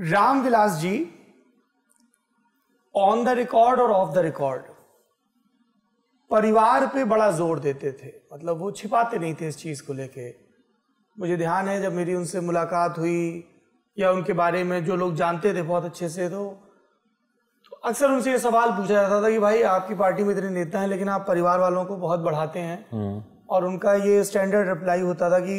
Ramvilas ji on the record और off the record परिवार पे बड़ा जोर देते थे मतलब वो छिपाते नहीं थे इस चीज़ को लेके मुझे ध्यान है जब मेरी उनसे मुलाकात हुई या उनके बारे में जो लोग जानते थे बहुत अच्छे से तो, तो अक्सर उनसे ये सवाल पूछा जाता था कि भाई आपकी पार्टी में इतने नेता हैं लेकिन आप परिवार वालों को बहुत बढ़ाते हैं हम्म। और उनका ये स्टैंडर्ड रिप्लाई होता था कि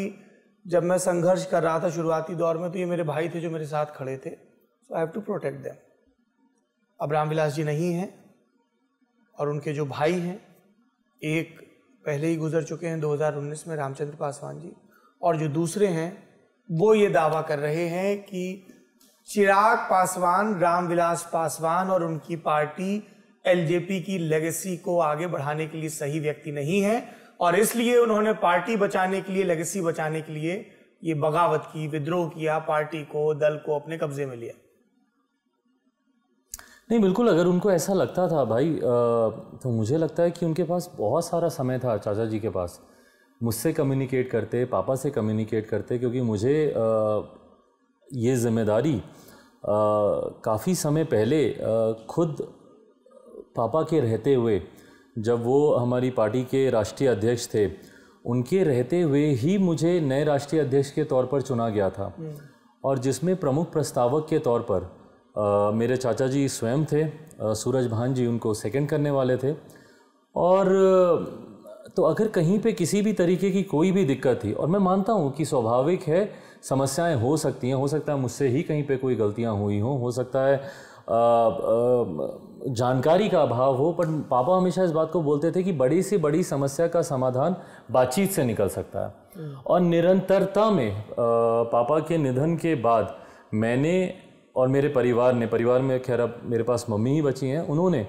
जब मैं संघर्ष कर रहा था शुरुआती दौर में तो ये मेरे भाई थे जो मेरे साथ खड़े थे so I have to protect them अब रामविलास जी नहीं हैं और उनके जो भाई हैं एक पहले ही गुजर चुके हैं 2019 में रामचंद्र पासवान जी और जो दूसरे हैं वो ये दावा कर रहे हैं कि चिराग पासवान रामविलास पासवान और उनकी पार्टी एलजेपी की लेगेसी को आगे बढ़ाने के लिए सही व्यक्ति नहीं है और इसलिए उन्होंने पार्टी बचाने के लिए लेगेसी बचाने के लिए ये बगावत की विद्रोह किया पार्टी को दल को अपने कब्जे में लिया नहीं बिल्कुल अगर उनको ऐसा लगता था भाई तो मुझे लगता है कि उनके पास बहुत सारा समय था चाचा जी के पास मुझसे कम्युनिकेट करते पापा से कम्युनिकेट करते क्योंकि मुझे ये जिम्मेदारी काफ़ी समय पहले खुद पापा के रहते हुए जब वो हमारी पार्टी के राष्ट्रीय अध्यक्ष थे उनके रहते हुए ही मुझे नए राष्ट्रीय अध्यक्ष के तौर पर चुना गया था हम्म। और जिसमें प्रमुख प्रस्तावक के तौर पर आ, मेरे चाचा जी स्वयं थे आ, सूरज भान जी उनको सेकंड करने वाले थे और तो अगर कहीं पे किसी भी तरीके की कोई भी दिक्कत थी और मैं मानता हूँ कि स्वाभाविक है समस्याएं हो सकती हैं हो सकता है मुझसे ही कहीं पे कोई गलतियाँ हुई हों हो सकता है जानकारी का अभाव हो पर पापा हमेशा इस बात को बोलते थे कि बड़ी से बड़ी समस्या का समाधान बातचीत से निकल सकता है हम्म। और निरंतरता में पापा के निधन के बाद मैंने और मेरे परिवार ने परिवार में खैर अब मेरे पास मम्मी ही बची हैं उन्होंने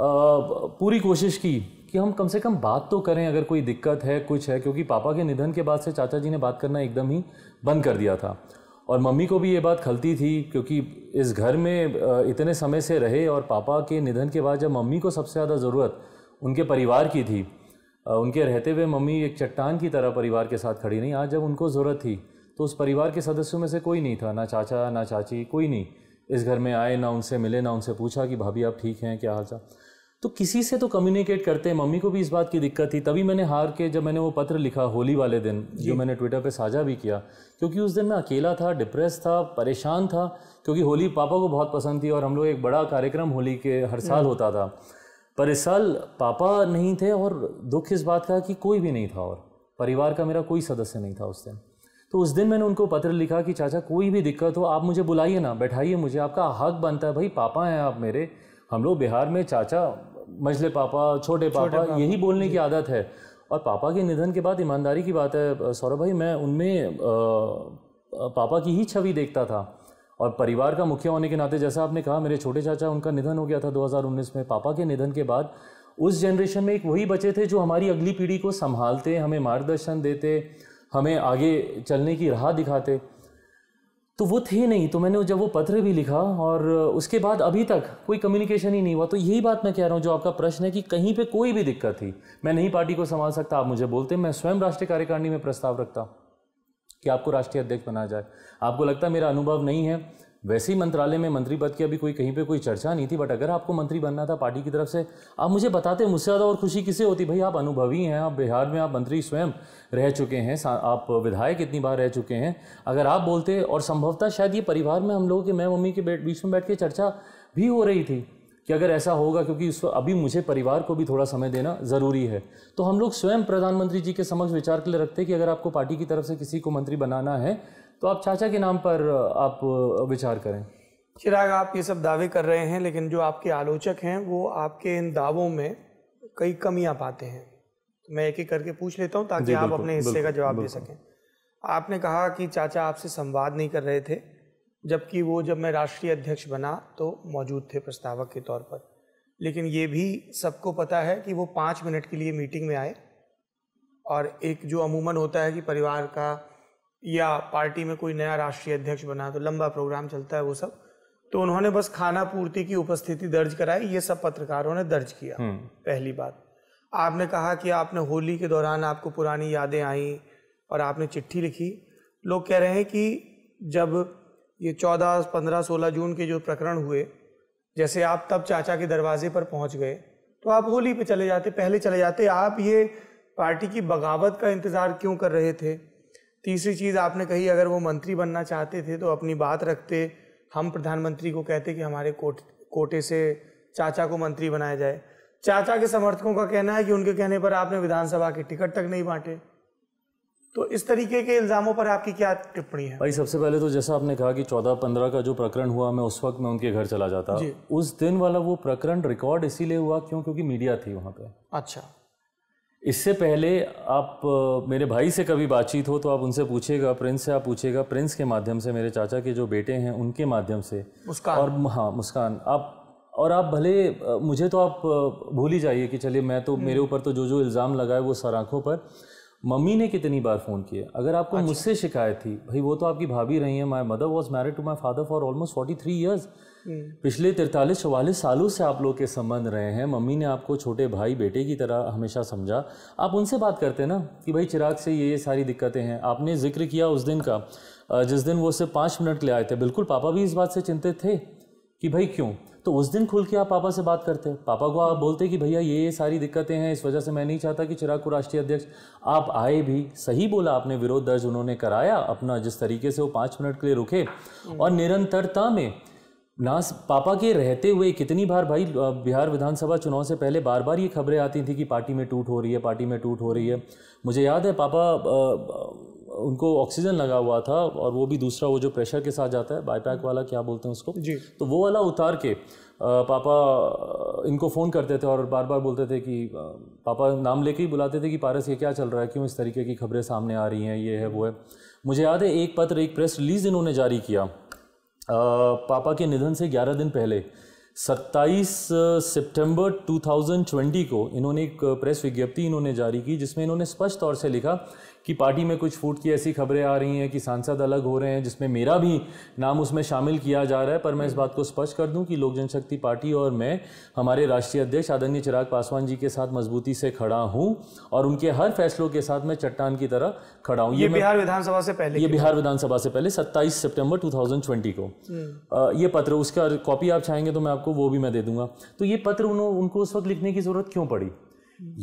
पूरी कोशिश की कि हम कम से कम बात तो करें अगर कोई दिक्कत है कुछ है क्योंकि पापा के निधन के बाद से चाचा जी ने बात करना एकदम ही बंद कर दिया था और मम्मी को भी ये बात खलती थी क्योंकि इस घर में इतने समय से रहे और पापा के निधन के बाद जब मम्मी को सबसे ज़्यादा ज़रूरत उनके परिवार की थी उनके रहते हुए मम्मी एक चट्टान की तरह परिवार के साथ खड़ी नहीं आज जब उनको ज़रूरत थी तो उस परिवार के सदस्यों में से कोई नहीं था ना चाचा ना चाची कोई नहीं इस घर में आए ना उनसे मिले ना उनसे पूछा कि भाभी आप ठीक हैं क्या हाल चाल तो किसी से तो कम्युनिकेट करते हैं मम्मी को भी इस बात की दिक्कत थी तभी मैंने हार के जब मैंने वो पत्र लिखा होली वाले दिन जो मैंने ट्विटर पे साझा भी किया क्योंकि उस दिन मैं अकेला था डिप्रेस था परेशान था क्योंकि होली पापा को बहुत पसंद थी और हम लोग एक बड़ा कार्यक्रम होली के हर साल हम्म। होता था पर इस साल पापा नहीं थे और दुख इस बात का कि कोई भी नहीं था और परिवार का मेरा कोई सदस्य नहीं था उस दिन तो उस दिन मैंने उनको पत्र लिखा कि चाचा कोई भी दिक्कत हो आप मुझे बुलाइए ना बैठाइए मुझे आपका हक बनता है भाई पापा हैं आप मेरे हम लोग बिहार में चाचा मजले पापा छोटे पापा, पापा यही बोलने की आदत है और पापा के निधन के बाद ईमानदारी की बात है सौरभ भाई मैं उनमें पापा की ही छवि देखता था और परिवार का मुखिया होने के नाते जैसा आपने कहा मेरे छोटे चाचा उनका निधन हो गया था 2019 में पापा के निधन के बाद उस जनरेशन में एक वही बचे थे जो हमारी अगली पीढ़ी को संभालते हमें मार्गदर्शन देते हमें आगे चलने की राह दिखाते तो वो थे नहीं तो मैंने जब वो पत्र भी लिखा और उसके बाद अभी तक कोई कम्युनिकेशन ही नहीं हुआ तो यही बात मैं कह रहा हूँ जो आपका प्रश्न है कि कहीं पे कोई भी दिक्कत थी मैं नहीं पार्टी को संभाल सकता आप मुझे बोलते मैं स्वयं राष्ट्रीय कार्यकारिणी में प्रस्ताव रखता कि आपको राष्ट्रीय अध्यक्ष बनाया जाए आपको लगता मेरा अनुभव नहीं है वैसे ही मंत्रालय में मंत्री पद की अभी कोई कहीं पे कोई चर्चा नहीं थी बट अगर आपको मंत्री बनना था पार्टी की तरफ से आप मुझे बताते मुझसे ज़्यादा और खुशी किसे होती भाई आप अनुभवी हैं आप बिहार में आप मंत्री स्वयं रह चुके हैं आप विधायक इतनी बार रह चुके हैं अगर आप बोलते और संभवतः शायद ये परिवार में हम लोगों के मैं मम्मी के बीच में बैठ के चर्चा भी हो रही थी कि अगर ऐसा होगा क्योंकि इस अभी मुझे परिवार को भी थोड़ा समय देना ज़रूरी है तो हम लोग स्वयं प्रधानमंत्री जी के समक्ष विचार के लिए रखते कि अगर आपको पार्टी की तरफ से किसी को मंत्री बनाना है तो आप चाचा के नाम पर आप विचार करें चिराग आप ये सब दावे कर रहे हैं लेकिन जो आपके आलोचक हैं वो आपके इन दावों में कई कमियां पाते हैं तो मैं एक एक करके पूछ लेता हूँ ताकि आप अपने हिस्से का जवाब दे सकें आपने कहा कि चाचा आपसे संवाद नहीं कर रहे थे जबकि वो जब मैं राष्ट्रीय अध्यक्ष बना तो मौजूद थे प्रस्तावक के तौर पर लेकिन ये भी सबको पता है कि वो पाँच मिनट के लिए मीटिंग में आए और एक जो अमूमन होता है कि परिवार का या पार्टी में कोई नया राष्ट्रीय अध्यक्ष बना तो लंबा प्रोग्राम चलता है वो सब तो उन्होंने बस खाना पूर्ति की उपस्थिति दर्ज कराई ये सब पत्रकारों ने दर्ज किया हम्म। पहली बात आपने कहा कि आपने होली के दौरान आपको पुरानी यादें आई और आपने चिट्ठी लिखी लोग कह रहे हैं कि जब ये चौदह पंद्रह सोलह जून के जो प्रकरण हुए जैसे आप तब चाचा के दरवाजे पर पहुंच गए तो आप होली पे चले जाते पहले चले जाते आप ये पार्टी की बगावत का इंतज़ार क्यों कर रहे थे तीसरी चीज़ आपने कही अगर वो मंत्री बनना चाहते थे तो अपनी बात रखते हम प्रधानमंत्री को कहते कि हमारे कोट कोटे से चाचा को मंत्री बनाया जाए चाचा के समर्थकों का कहना है कि उनके कहने पर आपने विधानसभा के टिकट तक नहीं बांटे तो इस तरीके के इल्ज़ामों पर आपकी क्या टिप्पणी है भाई सबसे पहले तो जैसा आपने कहा कि चौदह पंद्रह का जो प्रकरण हुआ मैं उस वक्त मैं उनके घर चला जाता उस दिन वाला वो प्रकरण रिकॉर्ड इसीलिए हुआ क्यों क्योंकि मीडिया थी वहाँ पे अच्छा इससे पहले आप मेरे भाई से कभी बातचीत हो तो आप उनसे पूछेगा प्रिंस से आप पूछेगा प्रिंस के माध्यम से मेरे चाचा के जो बेटे हैं उनके माध्यम से मुस्कान और हाँ मुस्कान आप और आप भले मुझे तो आप भूल ही जाइए कि चलिए मैं तो हम्म। मेरे ऊपर तो जो जो इल्ज़ाम लगा है वो सर आँखों पर मम्मी ने कितनी बार फ़ोन किया अगर आपको अच्छा। मुझसे शिकायत थी भाई वो तो आपकी भाभी रही है my mother was married to my father for almost forty three years पिछले तिरतालीस चौवालीस सालों से आप लोग के संबंध रहे हैं मम्मी ने आपको छोटे भाई बेटे की तरह हमेशा समझा आप उनसे बात करते ना कि भाई चिराग से ये ये सारी दिक्कतें हैं आपने जिक्र किया उस दिन का जिस दिन वो सिर्फ पाँच मिनट ले आए थे बिल्कुल पापा भी इस बात से चिंतित थे कि भाई क्यों तो उस दिन खुल के आप पापा से बात करते पापा को आप बोलते कि भैया ये सारी दिक्कतें हैं इस वजह से मैं नहीं चाहता कि चिराग को राष्ट्रीय अध्यक्ष आप आए भी सही बोला आपने विरोध दर्ज उन्होंने कराया अपना जिस तरीके से वो पाँच मिनट के लिए रुके हम्म। और निरंतरता में ना पापा के रहते हुए कितनी बार भाई बिहार विधानसभा चुनाव से पहले बार बार ये खबरें आती थी कि पार्टी में टूट हो रही है पार्टी में टूट हो रही है मुझे याद है पापा उनको ऑक्सीजन लगा हुआ था और वो भी दूसरा वो जो प्रेशर के साथ जाता है बाईपैक वाला क्या बोलते हैं उसको जी तो वो वाला उतार के पापा इनको फ़ोन करते थे और बार बार बोलते थे कि पापा नाम लेके ही बुलाते थे कि पारस ये क्या चल रहा है क्यों इस तरीके की खबरें सामने आ रही हैं ये है वो है मुझे याद है एक पत्र एक प्रेस रिलीज़ इन्होंने जारी किया पापा के निधन से ग्यारह दिन पहले 27 सितंबर 2020 को इन्होंने एक प्रेस विज्ञप्ति इन्होंने जारी की जिसमें इन्होंने स्पष्ट तौर से लिखा कि पार्टी में कुछ फूट की ऐसी खबरें आ रही हैं कि सांसद अलग हो रहे हैं जिसमें मेरा भी नाम उसमें शामिल किया जा रहा है पर मैं इस बात को स्पष्ट कर दूं कि लोक जनशक्ति पार्टी और मैं हमारे राष्ट्रीय अध्यक्ष आदरणीय चिराग पासवान जी के साथ मजबूती से खड़ा हूं और उनके हर फैसलों के साथ मैं चट्टान की तरह खड़ा हूं ये, ये बिहार विधानसभा से पहले ये बिहार विधानसभा से पहले सत्ताईस सेप्टेम्बर टू को हम्म। ये पत्र उसका कॉपी आप चाहेंगे तो मैं आपको आपको वो भी मैं दे दूंगा तो ये पत्र उन्हों उनको उस वक्त लिखने की ज़रूरत क्यों पड़ी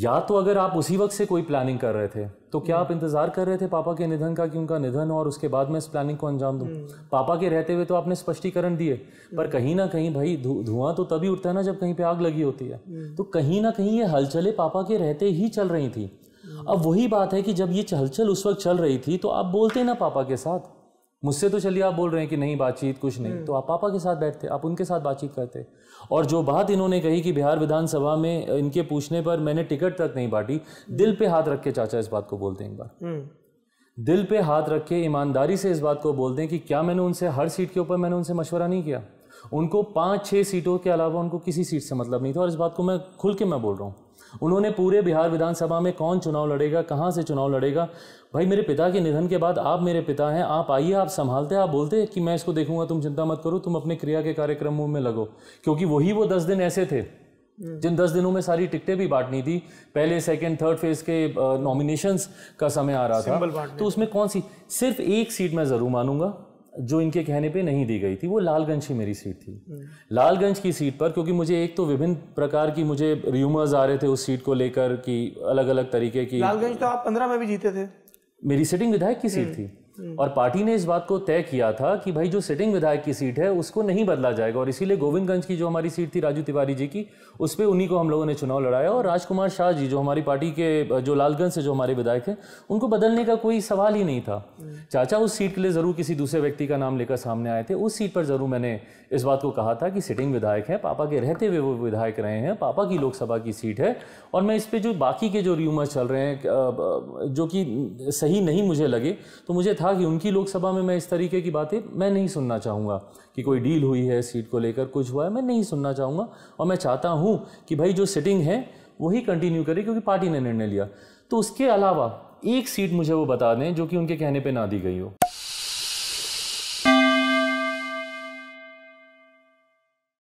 या तो अगर आप उसी वक्त से कोई प्लानिंग कर रहे थे तो क्या आप इंतजार कर रहे थे पापा के निधन का कि उनका निधन हो और उसके बाद मैं इस प्लानिंग को अंजाम दूं हम्म। पापा के रहते हुए तो आपने स्पष्टीकरण दिए पर हम्म। कहीं ना कहीं भाई धुआं तो तभी उठता है ना जब कहीं पे आग लगी होती है हम्म। तो कहीं ना कहीं ये हलचलें पापा के रहते ही चल रही थी अब वही बात है कि जब ये हलचल उस वक्त चल रही थी तो आप बोलते ना पापा के साथ मुझसे तो चलिए आप बोल रहे हैं कि नहीं बातचीत कुछ नहीं तो आप हम्म। पापा के साथ बैठते आप उनके साथ बातचीत करते और जो बात इन्होंने कही कि बिहार विधानसभा में इनके पूछने पर मैंने टिकट तक नहीं बांटी हम्म। दिल पे हाथ रख के चाचा इस बात को बोलते हैं एक बार हम्म। दिल पे हाथ रख के ईमानदारी से इस बात को बोलते हैं कि क्या मैंने उनसे हर सीट के ऊपर मैंने उनसे मशवरा नहीं किया उनको पाँच छः सीटों के अलावा उनको किसी सीट से मतलब नहीं था और इस बात को मैं खुल के मैं बोल रहा हूँ उन्होंने पूरे बिहार विधानसभा में कौन चुनाव लड़ेगा कहाँ से चुनाव लड़ेगा भाई मेरे पिता के निधन के बाद आप मेरे पिता हैं आप आइए आप संभालते आप बोलते कि मैं इसको देखूंगा तुम चिंता मत करो तुम अपने क्रिया के कार्यक्रमों में लगो क्योंकि वही वो दस दिन ऐसे थे हम्म। जिन दस दिनों में सारी टिकटें भी बांटनी थी पहले सेकंड थर्ड फेज के नॉमिनेशंस का समय आ रहा था तो उसमें कौन सी सिर्फ एक सीट मैं ज़रूर मानूंगा जो इनके कहने पे नहीं दी गई थी वो लालगंज ही मेरी सीट थी हम्म। लालगंज की सीट पर क्योंकि मुझे एक तो विभिन्न प्रकार की मुझे र्यूमर्स आ रहे थे उस सीट को लेकर कि अलग अलग तरीके की लालगंज तो आप पंद्रह में भी जीते थे मेरी सिटिंग विधायक की सीट हम्म। थी हम्म। और पार्टी ने इस बात को तय किया था कि भाई जो सिटिंग विधायक की सीट है उसको नहीं बदला जाएगा और इसीलिए गोविंदगंज की जो हमारी सीट थी राजू तिवारी जी की उस पर उन्हीं को हम लोगों ने चुनाव लड़ाया और राजकुमार शाह जी जो हमारी पार्टी के जो लालगंज से जो हमारे विधायक हैं उनको बदलने का कोई सवाल ही नहीं था हम्म। चाचा उस सीट के लिए ज़रूर किसी दूसरे व्यक्ति का नाम लेकर सामने आए थे उस सीट पर ज़रूर मैंने इस बात को कहा था कि सिटिंग विधायक हैं पापा के रहते हुए वो विधायक रहे हैं पापा की लोकसभा की सीट है और मैं इस पर जो बाकी के जो र्यूमर्स चल रहे हैं जो कि सही नहीं मुझे लगे तो मुझे था था कि उनकी लोकसभा में मैं इस तरीके की बातें मैं नहीं सुनना चाहूँगा कि कोई डील हुई है सीट को लेकर कुछ हुआ है मैं नहीं सुनना चाहूँगा और मैं चाहता हूँ कि भाई जो सिटिंग है वही कंटिन्यू करे क्योंकि पार्टी ने निर्णय लिया तो उसके अलावा एक सीट मुझे वो बता दें जो कि उनके कहने पर ना दी गई हो